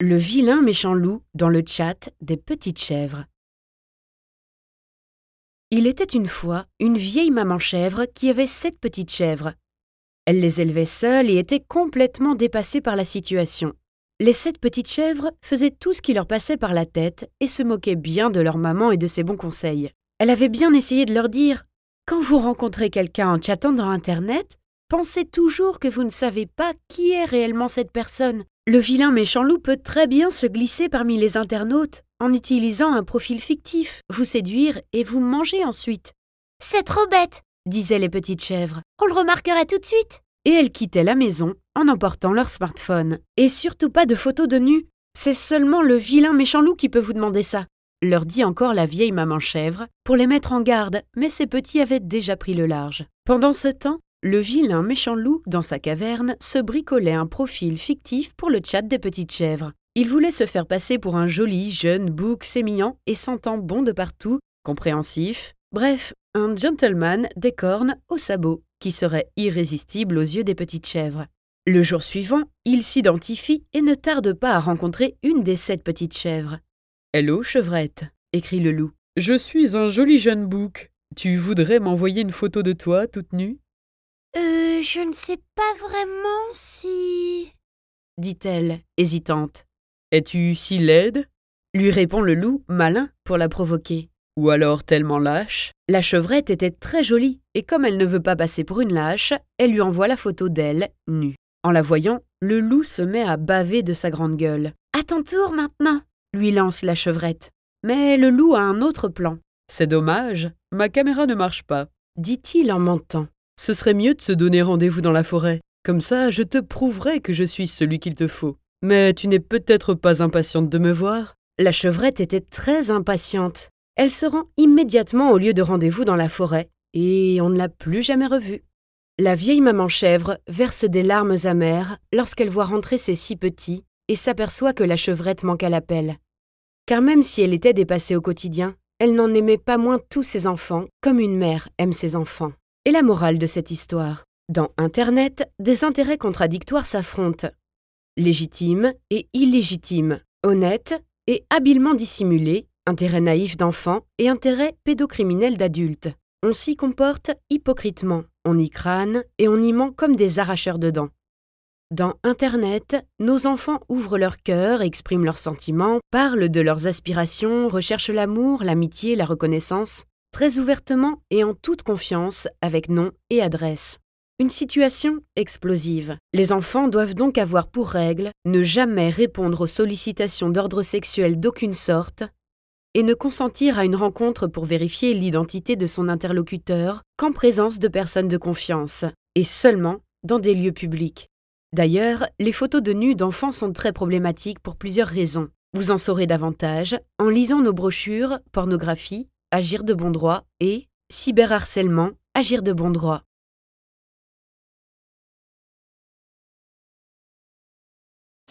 Le vilain méchant loup dans le chat des petites chèvres. Il était une fois une vieille maman chèvre qui avait sept petites chèvres. Elle les élevait seule et était complètement dépassée par la situation. Les sept petites chèvres faisaient tout ce qui leur passait par la tête et se moquaient bien de leur maman et de ses bons conseils. Elle avait bien essayé de leur dire Quand vous rencontrez quelqu'un en chattant dans Internet, Pensez toujours que vous ne savez pas qui est réellement cette personne. Le vilain méchant loup peut très bien se glisser parmi les internautes en utilisant un profil fictif, vous séduire et vous manger ensuite. C'est trop bête, disaient les petites chèvres. On le remarquerait tout de suite. Et elles quittaient la maison en emportant leur smartphone. Et surtout pas de photos de nu. C'est seulement le vilain méchant loup qui peut vous demander ça, leur dit encore la vieille maman chèvre, pour les mettre en garde, mais ses petits avaient déjà pris le large. Pendant ce temps, le vilain méchant loup, dans sa caverne, se bricolait un profil fictif pour le chat des petites chèvres. Il voulait se faire passer pour un joli, jeune bouc sémillant et sentant bon de partout, compréhensif, bref, un gentleman des cornes aux sabots, qui serait irrésistible aux yeux des petites chèvres. Le jour suivant, il s'identifie et ne tarde pas à rencontrer une des sept petites chèvres. Hello, chevrette, écrit le loup. Je suis un joli jeune bouc. Tu voudrais m'envoyer une photo de toi toute nue euh, je ne sais pas vraiment si. dit-elle, hésitante. Es-tu si laide lui répond le loup, malin, pour la provoquer. Ou alors tellement lâche La chevrette était très jolie, et comme elle ne veut pas passer pour une lâche, elle lui envoie la photo d'elle, nue. En la voyant, le loup se met à baver de sa grande gueule. À ton tour maintenant lui lance la chevrette. Mais le loup a un autre plan. C'est dommage, ma caméra ne marche pas, dit-il en mentant. Ce serait mieux de se donner rendez-vous dans la forêt. Comme ça, je te prouverai que je suis celui qu'il te faut. Mais tu n'es peut-être pas impatiente de me voir La chevrette était très impatiente. Elle se rend immédiatement au lieu de rendez-vous dans la forêt, et on ne l'a plus jamais revue. La vieille maman chèvre verse des larmes amères lorsqu'elle voit rentrer ses six petits et s'aperçoit que la chevrette manque à l'appel. Car même si elle était dépassée au quotidien, elle n'en aimait pas moins tous ses enfants comme une mère aime ses enfants. Et la morale de cette histoire Dans Internet, des intérêts contradictoires s'affrontent. Légitimes et illégitimes, honnêtes et habilement dissimulés, intérêts naïfs d'enfants et intérêts pédocriminels d'adultes. On s'y comporte hypocritement, on y crâne et on y ment comme des arracheurs de dents. Dans Internet, nos enfants ouvrent leur cœur, expriment leurs sentiments, parlent de leurs aspirations, recherchent l'amour, l'amitié, la reconnaissance, très ouvertement et en toute confiance avec nom et adresse. Une situation explosive. Les enfants doivent donc avoir pour règle ne jamais répondre aux sollicitations d'ordre sexuel d'aucune sorte et ne consentir à une rencontre pour vérifier l'identité de son interlocuteur qu'en présence de personnes de confiance, et seulement dans des lieux publics. D'ailleurs, les photos de nus d'enfants sont très problématiques pour plusieurs raisons. Vous en saurez davantage en lisant nos brochures Pornographie, agir de bon droit et cyberharcèlement, agir de bon droit.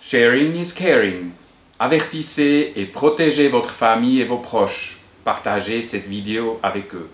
Sharing is caring. Avertissez et protégez votre famille et vos proches. Partagez cette vidéo avec eux.